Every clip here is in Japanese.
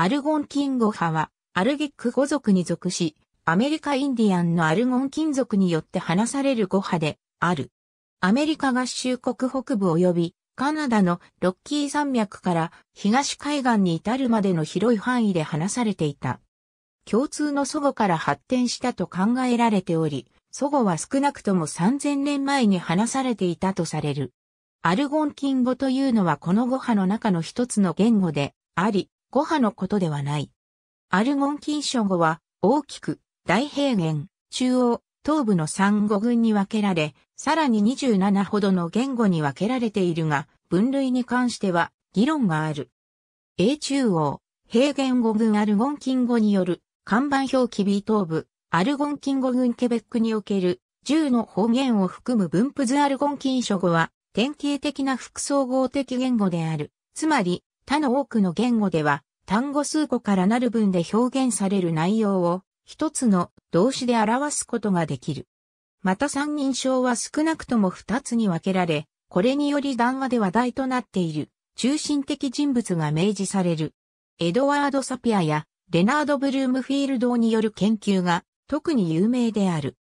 アルゴンキン語派は、アルギック語族に属し、アメリカインディアンのアルゴン金属によって話される語派である。アメリカ合衆国北部及びカナダのロッキー山脈から東海岸に至るまでの広い範囲で話されていた。共通の祖語から発展したと考えられており、祖語は少なくとも3000年前に話されていたとされる。アルゴンキン語というのはこの語派の中の一つの言語であり、5波のことではない。アルゴン金諸語は大きく大平原、中央、東部の三語群に分けられ、さらに27ほどの言語に分けられているが、分類に関しては議論がある。英中央、平原語群アルゴンン語による看板表記 B 東部、アルゴンン語群ケベックにおける10の方言を含む分布図アルゴン金諸語は典型的な複総合的言語である。つまり、他の多くの言語では、単語数個からなる文で表現される内容を、一つの動詞で表すことができる。また三人称は少なくとも二つに分けられ、これにより談話で話題となっている中心的人物が明示される。エドワード・サピアやレナード・ブルームフィールドによる研究が特に有名である。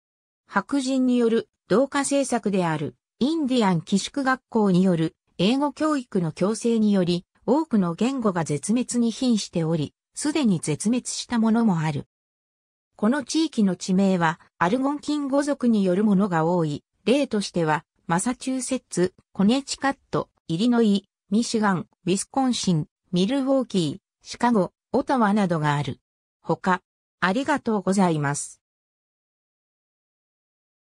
白人による同化政策であるインディアン寄宿学校による英語教育の強制により多くの言語が絶滅に瀕しており、すでに絶滅したものもある。この地域の地名は、アルゴンキン語族によるものが多い。例としては、マサチューセッツ、コネチカット、イリノイ、ミシガン、ウィスコンシン、ミルウォーキー、シカゴ、オタワなどがある。他、ありがとうございます。